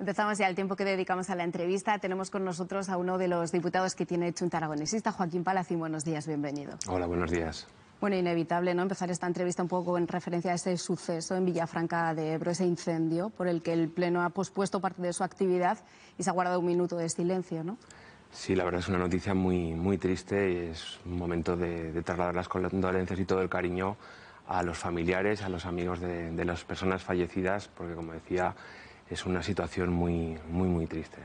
Empezamos ya el tiempo que dedicamos a la entrevista. Tenemos con nosotros a uno de los diputados que tiene hecho un taragonesista, Joaquín Palacín. Buenos días, bienvenido. Hola, buenos días. Bueno, inevitable, ¿no? Empezar esta entrevista un poco en referencia a ese suceso en Villafranca de Ebro, ese incendio por el que el Pleno ha pospuesto parte de su actividad y se ha guardado un minuto de silencio, ¿no? Sí, la verdad es una noticia muy, muy triste. y Es un momento de, de trasladar las condolencias y todo el cariño a los familiares, a los amigos de las personas fallecidas, porque como decía es una situación muy, muy, muy triste.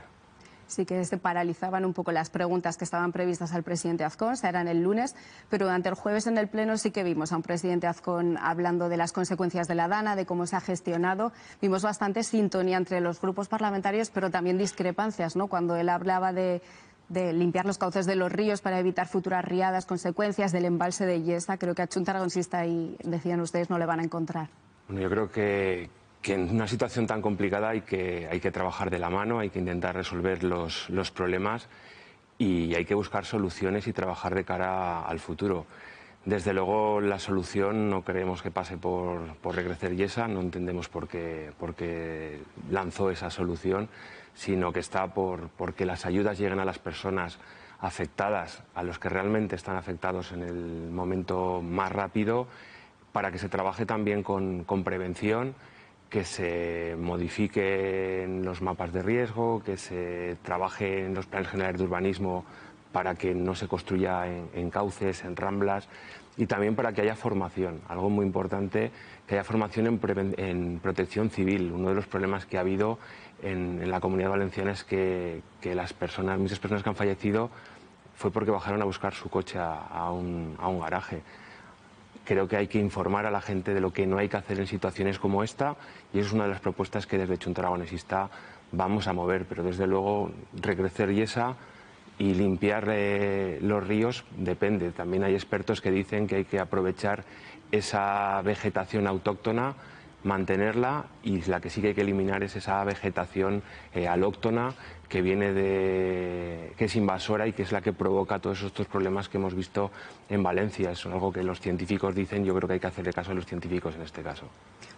Sí que se paralizaban un poco las preguntas que estaban previstas al presidente Azcón, se eran el lunes, pero ante el jueves en el Pleno sí que vimos a un presidente Azcón hablando de las consecuencias de la DANA, de cómo se ha gestionado. Vimos bastante sintonía entre los grupos parlamentarios, pero también discrepancias, ¿no? Cuando él hablaba de, limpiar los cauces de los ríos para evitar futuras riadas, consecuencias del embalse de Yesa, creo que a consista ahí, decían ustedes, no le van a encontrar. Bueno, Yo creo que, que en una situación tan complicada hay que, hay que trabajar de la mano, hay que intentar resolver los, problemas y hay que buscar soluciones y trabajar de cara al futuro. Desde luego, la solución no creemos que pase por, por y Yesa, no entendemos por qué, lanzó esa solución, sino que está por, que las ayudas lleguen a las personas afectadas, a los que realmente están afectados en el momento más rápido, para que se trabaje también con, con prevención que se modifiquen los mapas de riesgo, que se trabaje en los planes generales de urbanismo para que no se construya en, cauces, en ramblas y también para que haya formación, algo muy importante, que haya formación en, protección civil. Uno de los problemas que ha habido en, la comunidad valenciana es que, las personas, muchas personas que han fallecido fue porque bajaron a buscar su coche a un garaje. Creo que hay que informar a la gente de lo que no hay que hacer en situaciones como esta y es una de las propuestas que desde Chuntaragonesista vamos a mover, pero desde luego recrecer yesa y limpiar los ríos depende. También hay expertos que dicen que hay que aprovechar esa vegetación autóctona, mantenerla y la que sí que hay que eliminar es esa vegetación eh, alóctona que viene de que es invasora y que es la que provoca todos estos problemas que hemos visto en Valencia. Es algo que los científicos dicen, yo creo que hay que hacerle caso a los científicos en este caso.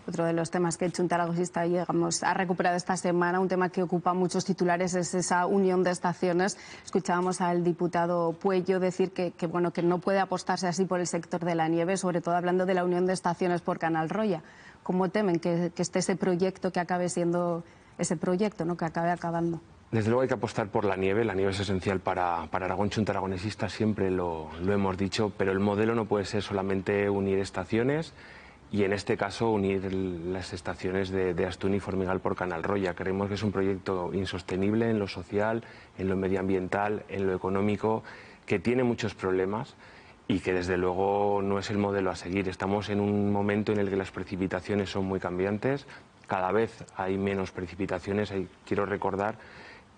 Otro de los temas que Chuntaragosista digamos, ha recuperado esta semana, un tema que ocupa muchos titulares, es esa unión de estaciones. Escuchábamos al diputado Puello decir que, bueno, que no puede apostarse así por el sector de la nieve, sobre todo hablando de la unión de estaciones por Canal Roya. ¿Cómo temen que, que esté ese proyecto que acabe siendo ese proyecto, ¿no? que acabe acabando? Desde luego hay que apostar por la nieve, la nieve es esencial para, para Aragón Chunta Aragonesista, siempre lo, hemos dicho, pero el modelo no puede ser solamente unir estaciones y en este caso unir las estaciones de, Astuni y Formigal por Canal Roya. Creemos que es un proyecto insostenible en lo social, en lo medioambiental, en lo económico, que tiene muchos problemas y que desde luego no es el modelo a seguir. Estamos en un momento en el que las precipitaciones son muy cambiantes, cada vez hay menos precipitaciones, quiero recordar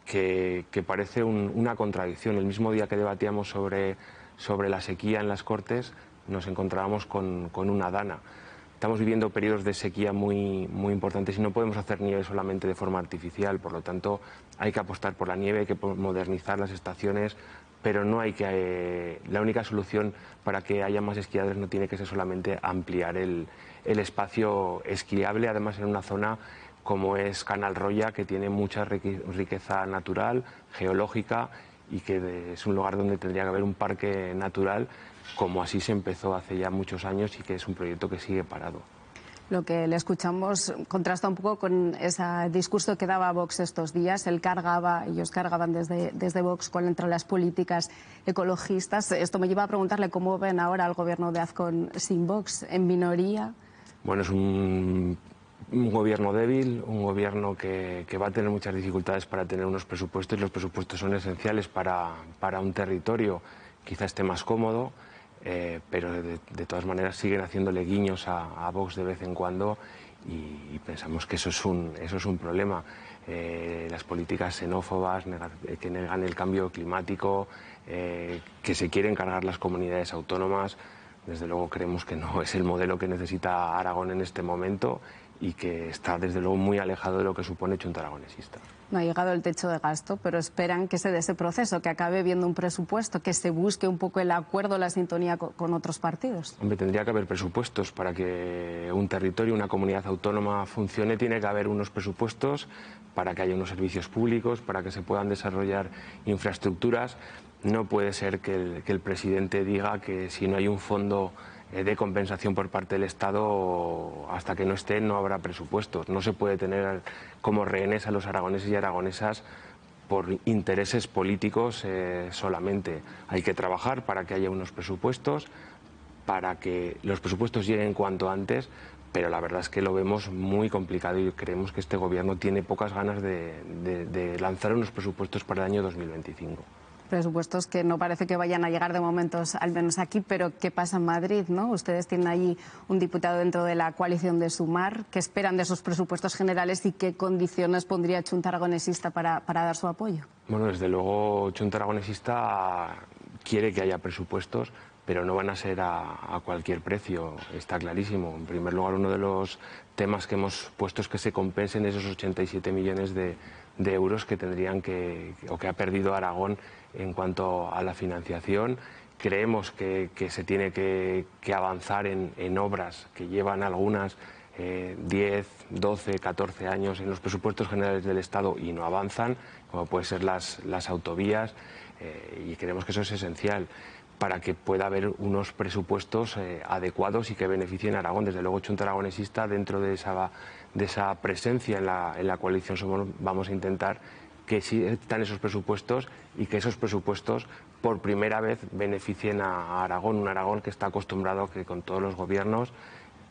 que, parece una contradicción. El mismo día que debatíamos sobre, sobre la sequía en las Cortes, nos encontrábamos con, una dana. Estamos viviendo periodos de sequía muy, muy importantes y no podemos hacer nieve solamente de forma artificial. Por lo tanto, hay que apostar por la nieve, hay que modernizar las estaciones, pero no hay que eh, la única solución para que haya más esquiadores no tiene que ser solamente ampliar el, el espacio esquiable además en una zona como es Canal Roya, que tiene mucha riqueza natural, geológica y que es un lugar donde tendría que haber un parque natural, como así se empezó hace ya muchos años y que es un proyecto que sigue parado. Lo que le escuchamos contrasta un poco con ese discurso que daba Vox estos días. Él cargaba, ellos cargaban desde, desde Vox con entre las políticas ecologistas. Esto me lleva a preguntarle cómo ven ahora al gobierno de Azcon sin Vox, en minoría. Bueno, es un un gobierno débil, un gobierno que, va a tener muchas dificultades para tener unos presupuestos y los presupuestos son esenciales para, un territorio. Quizá esté más cómodo, eh, pero de, todas maneras siguen haciéndole guiños a, Vox de vez en cuando y, pensamos que eso es un, eso es un problema. Eh, las políticas xenófobas eh, que negan el cambio climático, que se quieren cargar las comunidades autónomas, desde luego creemos que no es el modelo que necesita Aragón en este momento y que está desde luego muy alejado de lo que supone un No ha llegado el techo de gasto, pero esperan que se dé ese proceso, que acabe viendo un presupuesto, que se busque un poco el acuerdo, la sintonía con otros partidos. Hombre, tendría que haber presupuestos para que un territorio, una comunidad autónoma funcione, tiene que haber unos presupuestos para que haya unos servicios públicos, para que se puedan desarrollar infraestructuras. No puede ser que el presidente diga que si no hay un fondo eh, de compensación por parte del Estado hasta que no esté no habrá presupuestos. No se puede tener como rehenes a los aragoneses y aragonesas por intereses políticos eh, solamente. Hay que trabajar para que haya unos presupuestos, para que los presupuestos lleguen cuanto antes, pero la verdad es que lo vemos muy complicado y creemos que este gobierno tiene pocas ganas de, de lanzar unos presupuestos para el año 2025 presupuestos que no parece que vayan a llegar de momentos, al menos aquí, pero ¿qué pasa en Madrid? ¿no? Ustedes tienen allí un diputado dentro de la coalición de Sumar. ¿Qué esperan de esos presupuestos generales y qué condiciones pondría Chunta Aragonesista para, para dar su apoyo? Bueno, desde luego, Chunta Aragonesista quiere que haya presupuestos, pero no van a ser a, a, cualquier precio, está clarísimo. En primer lugar, uno de los temas que hemos puesto es que se compensen esos 87 millones de, de euros que tendrían que, o que ha perdido Aragón en cuanto a la financiación. Creemos que, se tiene que, avanzar en, obras que llevan algunas 10, 12, 14 años en los presupuestos generales del Estado y no avanzan, como pueden ser las, autovías, eh, y creemos que eso es esencial para que pueda haber unos presupuestos eh, adecuados y que beneficien a Aragón. Desde luego, Chunta Aragonesista, dentro de esa, de esa presencia en la, coalición vamos a intentar que sí están esos presupuestos y que esos presupuestos por primera vez beneficien a, a Aragón, un Aragón que está acostumbrado que con todos los gobiernos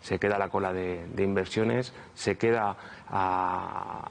se queda la cola de, inversiones, se queda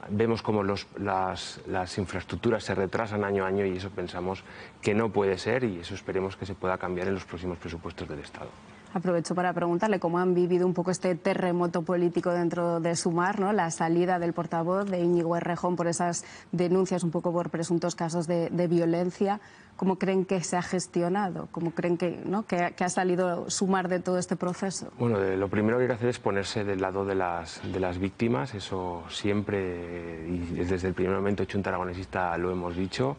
vemos cómo las, las, infraestructuras se retrasan año a año y eso pensamos que no puede ser y eso esperemos que se pueda cambiar en los próximos presupuestos del Estado. Aprovecho para preguntarle cómo han vivido un poco este terremoto político dentro de Sumar, ¿no? la salida del portavoz de Íñigo Errejón por esas denuncias un poco por presuntos casos de, violencia. ¿Cómo creen que se ha gestionado? ¿Cómo creen que, ¿no? que, ha salido Sumar de todo este proceso? Bueno, eh, lo primero que hay que hacer es ponerse del lado de las, de las víctimas. Eso siempre, eh, y desde el primer momento, Chunta Aragonesista lo hemos dicho.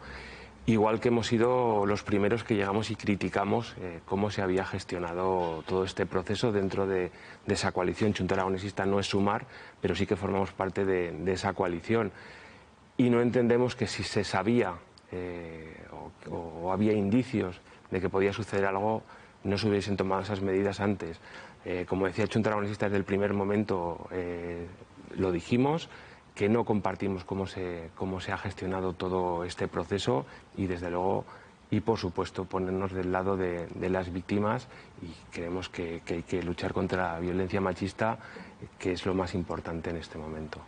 Igual que hemos sido los primeros que llegamos y criticamos eh, cómo se había gestionado todo este proceso dentro de, esa coalición. Chunta no es sumar, pero sí que formamos parte de, esa coalición. Y no entendemos que si se sabía eh, o, había indicios de que podía suceder algo, no se hubiesen tomado esas medidas antes. Eh, como decía Chunta desde el primer momento, lo dijimos que no compartimos cómo se, cómo se ha gestionado todo este proceso y, desde luego, y por supuesto ponernos del lado de, las víctimas y creemos que, hay que luchar contra la violencia machista, que es lo más importante en este momento.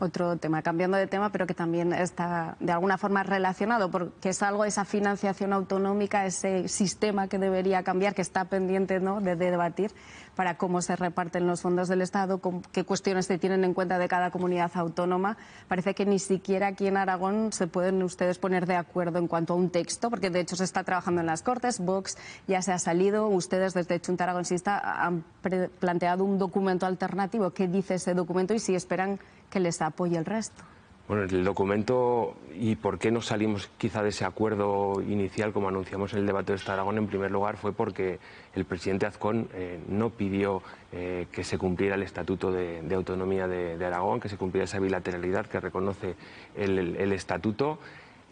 Otro tema, cambiando de tema, pero que también está de alguna forma relacionado, porque es algo, esa financiación autonómica, ese sistema que debería cambiar, que está pendiente ¿no? de, de debatir, para cómo se reparten los fondos del Estado, qué cuestiones se tienen en cuenta de cada comunidad autónoma. Parece que ni siquiera aquí en Aragón se pueden ustedes poner de acuerdo en cuanto a un texto, porque de hecho se está trabajando en las Cortes, Vox ya se ha salido, ustedes desde Chunta Sista han planteado un documento alternativo. ¿Qué dice ese documento y si esperan que les apoye el resto? Bueno, el documento y por qué no salimos quizá de ese acuerdo inicial, como anunciamos en el debate de Aragón, en primer lugar fue porque el presidente Azcón eh, no pidió eh, que se cumpliera el Estatuto de, Autonomía de, Aragón, que se cumpliera esa bilateralidad que reconoce el, Estatuto.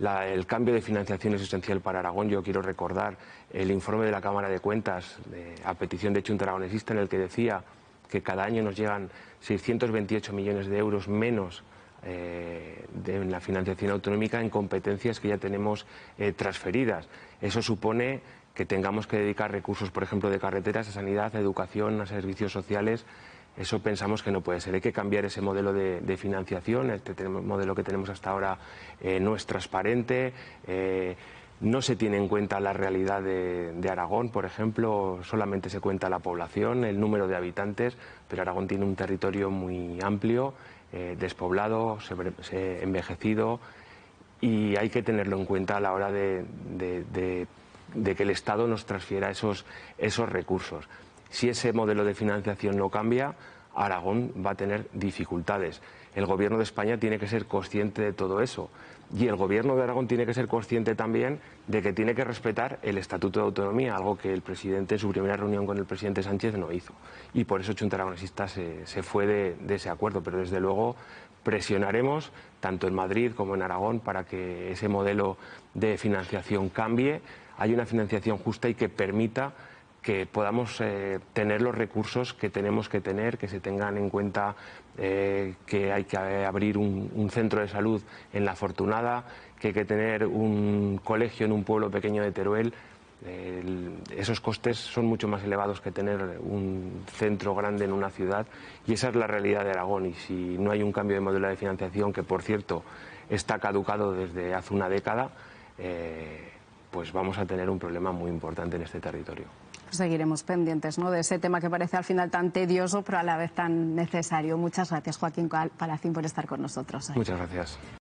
el cambio de financiación es esencial para Aragón. Yo quiero recordar el informe de la Cámara de Cuentas, a petición de un Aragonesista, en el que decía que cada año nos llegan 628 millones de euros menos eh, de, la financiación autonómica en competencias que ya tenemos eh, transferidas. Eso supone que tengamos que dedicar recursos, por ejemplo, de carreteras a sanidad, a educación, a servicios sociales. Eso pensamos que no puede ser. Hay que cambiar ese modelo de, financiación. Este modelo que tenemos hasta ahora eh, no es transparente. no se tiene en cuenta la realidad de, de, Aragón, por ejemplo, solamente se cuenta la población, el número de habitantes, pero Aragón tiene un territorio muy amplio eh, despoblado, envejecido y hay que tenerlo en cuenta a la hora de, que el Estado nos transfiera esos recursos. Si ese modelo de financiación no cambia, Aragón va a tener dificultades. El gobierno de España tiene que ser consciente de todo eso. Y el gobierno de Aragón tiene que ser consciente también de que tiene que respetar el Estatuto de Autonomía, algo que el presidente en su primera reunión con el presidente Sánchez no hizo. Y por eso Chunta Aragonesista se, se fue de, de ese acuerdo. Pero desde luego presionaremos tanto en Madrid como en Aragón para que ese modelo de financiación cambie, hay una financiación justa y que permita que podamos eh, tener los recursos que tenemos que tener, que se tengan en cuenta eh, que hay que abrir un, centro de salud en La Fortunada, que hay que tener un colegio en un pueblo pequeño de Teruel. Eh, esos costes son mucho más elevados que tener un centro grande en una ciudad y esa es la realidad de Aragón y si no hay un cambio de modelo de financiación que por cierto está caducado desde hace una década pues vamos a tener un problema muy importante en este territorio. Pues seguiremos pendientes ¿no? de ese tema que parece al final tan tedioso, pero a la vez tan necesario. Muchas gracias, Joaquín Palacín, por estar con nosotros. Muchas gracias.